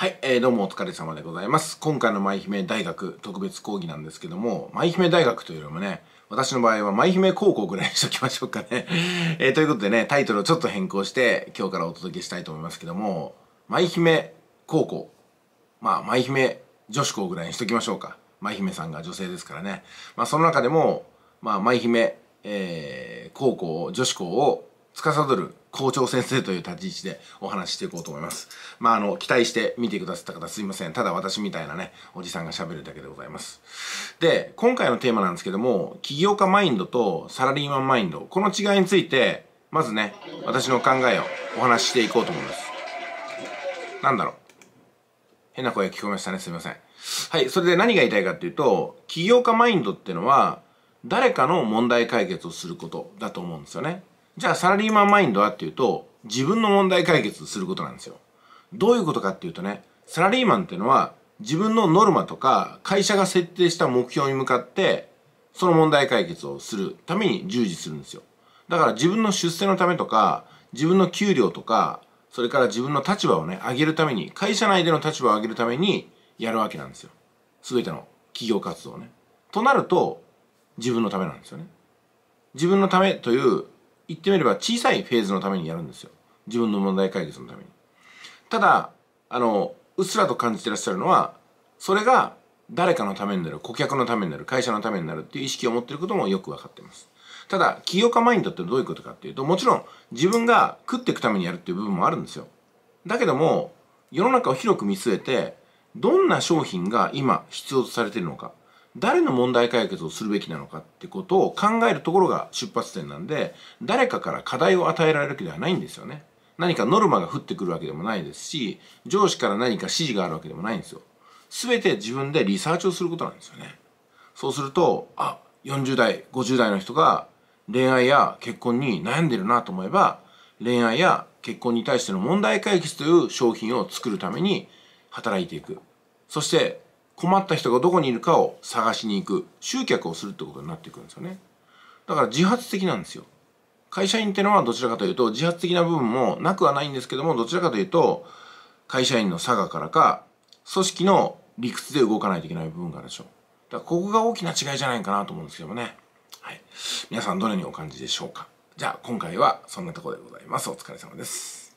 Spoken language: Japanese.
はい、えー、どうもお疲れ様でございます。今回の舞姫大学特別講義なんですけども、舞姫大学というよりもね、私の場合は舞姫高校ぐらいにしときましょうかね。えー、ということでね、タイトルをちょっと変更して、今日からお届けしたいと思いますけども、舞姫高校、まあ舞姫女子校ぐらいにしときましょうか。舞姫さんが女性ですからね。まあその中でも、まあ舞姫、えー、高校、女子校を司る校長先生という立ち位置でお話ししていこうと思います。まあ、あの、期待して見てくださった方すいません。ただ私みたいなね、おじさんが喋るだけでございます。で、今回のテーマなんですけども、起業家マインドとサラリーマンマインド、この違いについて、まずね、私の考えをお話ししていこうと思います。なんだろう。変な声が聞こえましたね。すいません。はい。それで何が言いたいかっていうと、起業家マインドっていうのは、誰かの問題解決をすることだと思うんですよね。じゃあサラリーマンマインドはっていうと、自分の問題解決することなんですよ。どういうことかっていうとね、サラリーマンっていうのは自分のノルマとか会社が設定した目標に向かってその問題解決をするために従事するんですよ。だから自分の出世のためとか、自分の給料とか、それから自分の立場をね、上げるために、会社内での立場を上げるためにやるわけなんですよ。すべての企業活動ね。となると、自分のためなんですよね。自分のためという言ってみれば小さいフェーズのためにやるんですよ。自分の問題解決のために。ただ、あの、うっすらと感じてらっしゃるのは、それが誰かのためになる、顧客のためになる、会社のためになるっていう意識を持っていることもよくわかってます。ただ、起業家マインドってどういうことかっていうと、もちろん自分が食っていくためにやるっていう部分もあるんですよ。だけども、世の中を広く見据えて、どんな商品が今必要とされているのか。誰の問題解決をするべきなのかってことを考えるところが出発点なんで誰かから課題を与えられるわけではないんですよね何かノルマが降ってくるわけでもないですし上司から何か指示があるわけでもないんですよすべて自分でリサーチをすることなんですよねそうするとあ40代50代の人が恋愛や結婚に悩んでるなと思えば恋愛や結婚に対しての問題解決という商品を作るために働いていくそして困った人がどこにいるかを探しに行く集客をするってことになっていくんですよねだから自発的なんですよ会社員ってのはどちらかというと自発的な部分もなくはないんですけどもどちらかというと会社員の佐賀からか組織の理屈で動かないといけない部分があるでしょうだからここが大きな違いじゃないかなと思うんですけどもねはい皆さんどのようにお感じでしょうかじゃあ今回はそんなところでございますお疲れ様です